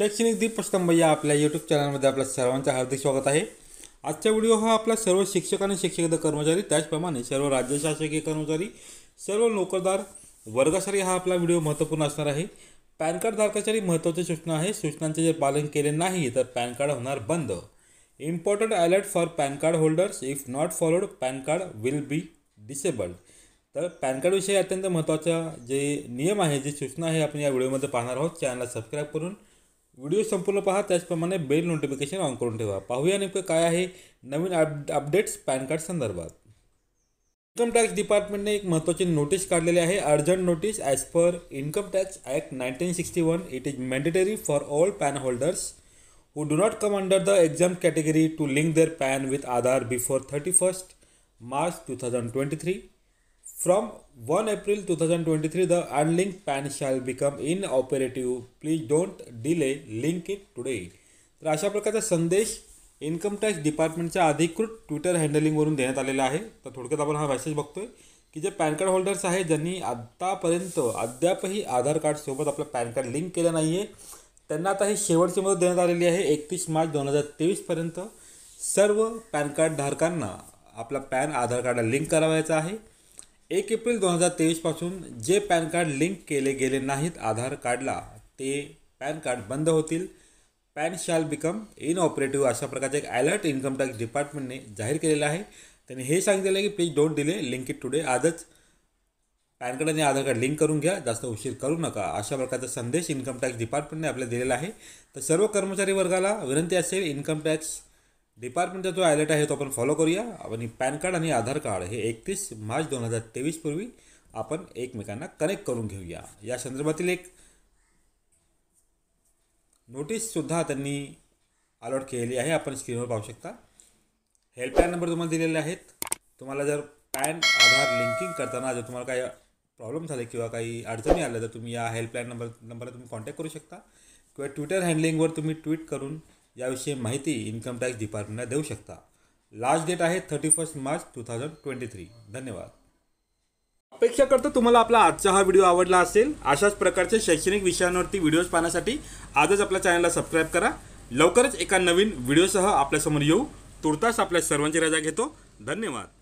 शैक्षणिक दीपस्तंभ या आपल्या यूट्यूब चॅनलमध्ये आपल्या सर्वांचं हार्दिक स्वागत आहे आजचा व्हिडिओ हा आपला सर्व शिक्षक आणि शिक्षक कर्मचारी त्याचप्रमाणे सर्व राज्य शासकीय कर्मचारी सर्व नोकरदार वर्गासाठी हा आपला व्हिडिओ महत्त्वपूर्ण असणार आहे पॅन कार्ड धारकासाठी महत्त्वाची सूचना आहे सूचनांचे जर पालन केले नाही तर पॅन कार्ड होणार बंद important alert for PAN card holders if not followed PAN card will be disabled तर पॅन कार्डविषयी अत्यंत महत्त्वाचा जे नियम आहे जे सूचना आहे आपण या व्हिडिओमध्ये पाहणार आहोत चॅनलला सबस्क्राईब करून व्हिडिओ संपूर्ण पहा त्याचप्रमाणे बेल नोटिफिकेशन ऑन करून ठेवा पाहूया नेमकं काय आहे नवीन अप अपडेट्स पॅन कार्ड संदर्भात इन्कम टॅक्स डिपार्टमेंटने एक महत्त्वाची नोटीस काढलेली आहे urgent notice as per income tax act nineteen sixty one it is mandatory for all PAN holders who do not come under the exempt category to link their PAN with Aadhaar before thirty first March two thousand twenty three From 1 April 2023, the PAN PAN shall become inoperative. Please don't delay, link it today. तर अशा प्रकारचा संदेश income tax डिपार्टमेंटच्या अधिकृत Twitter हँडलिंगवरून देण्यात आलेला आहे तर थोडक्यात आपण हा मेसेज बघतोय की जे पॅन कार्ड होल्डर्स आहे ज्यांनी आत्तापर्यंत अद्यापही आधार कार्डसोबत आपलं पॅन कार्ड लिंक केलं नाही आहे त्यांना आता ही शेवटची मदत देण्यात आलेली आहे एकतीस मार्च दोन हजार तेवीसपर्यंत सर्व पॅन कार्ड धारकांना आपला पॅन आधार कार्डला लिंक करावायचा आहे एक एप्रिल दोन हजार तेवीसपासून जे पॅन कार्ड लिंक केले गेले नाहीत आधार कार्डला ते पॅन कार्ड बंद होतील पॅन शाल बिकम इनऑपरेटिव्ह अशा प्रकारचे एक अलर्ट इन्कम टॅक्स डिपार्टमेंटने जाहीर केलेलं आहे त्यांनी हे सांगितलेलं आहे की please don't delay link it today आजच पॅन कार्ड आणि आधार कार्ड लिंक करून घ्या जास्त उशीर करू नका अशा प्रकारचा संदेश इन्कम टॅक्स डिपार्टमेंटने आपल्याला दिलेला आहे तर सर्व कर्मचारी वर्गाला विनंती असेल इन्कम टॅक्स डिपार्टमेंटचा जो ॲलर्ट आहे तो आपण फॉलो करूया आणि पॅन कार्ड आणि आधार कार्ड हे एकतीस मार्च दोन हजार तेवीसपूर्वी आपण एकमेकांना कनेक्ट करून घेऊया या संदर्भातील एक नोटीससुद्धा त्यांनी अलॉट केलेली आहे आपण स्क्रीनवर पाहू शकता हेल्पलाईन नंबर तुम्हाला दिलेले आहेत तुम्हाला जर पॅन आधार लिंकिंग करताना जर तुम्हाला काही प्रॉब्लेम झाले किंवा काही अडचणी आल्या तर तुम्ही या हेल्पलाईन नंबर नंबरला तुम्ही कॉन्टॅक्ट करू शकता किंवा ट्विटर हँडलिंगवर तुम्ही ट्विट करून याविषयी माहिती इन्कम टॅक्स डिपार्टमेंटला देऊ शकता लास्ट डेट आहे thirty first March two thousand twenty three धन्यवाद अपेक्षा करतो तुम्हाला आपला आजचा हा व्हिडिओ आवडला असेल अशाच प्रकारचे शैक्षणिक विषयांवरती व्हिडिओज पाहण्यासाठी आजच आपल्या चॅनलला सबस्क्राईब करा लवकरच एका नवीन व्हिडिओसह आपल्यासमोर येऊ तुर्तास आपल्या सर्वांची रजा घेतो धन्यवाद